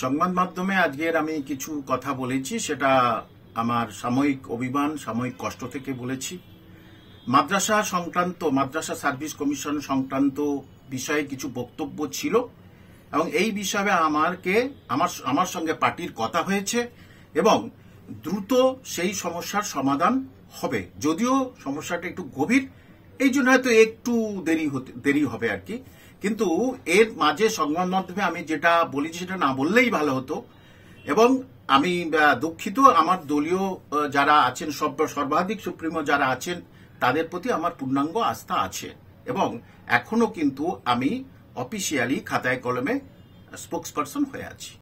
সংবাদ মাধ্যমে আজকের আমি কিছু কথা বলেছি সেটা আমার সাময়িক অভিমান সাময়িক কষ্ট থেকে বলেছি মাদ্রাসা সংক্রান্ত মাদ্রাসা সার্ভিস কমিশন সংক্রান্ত বিষয়ে কিছু বক্তব্য ছিল এবং এই বিষয়ে আমারকে আমার আমার সঙ্গে পার্টির কথা হয়েছে এবং দ্রুত সেই সমস্যার সমাধান হবে যদিও সমস্যাটা একটু গভীর এই জন্য হয়তো একটু দেরি হতে দেরি হবে আর কি কিন্তু এর মাঝে সংবাদ মাধ্যমে আমি যেটা বলেছি সেটা না বললেই ভালো হতো এবং আমি দুঃখিত আমার দলীয় যারা আছেন সব সর্বাধিক সুপ্রিমো যারা আছেন তাদের প্রতি আমার পূর্ণাঙ্গ আস্থা আছে এবং এখনো কিন্তু আমি অফিসিয়ালি খাতায় কলমে স্পোক্স পার্সন হয়ে আছি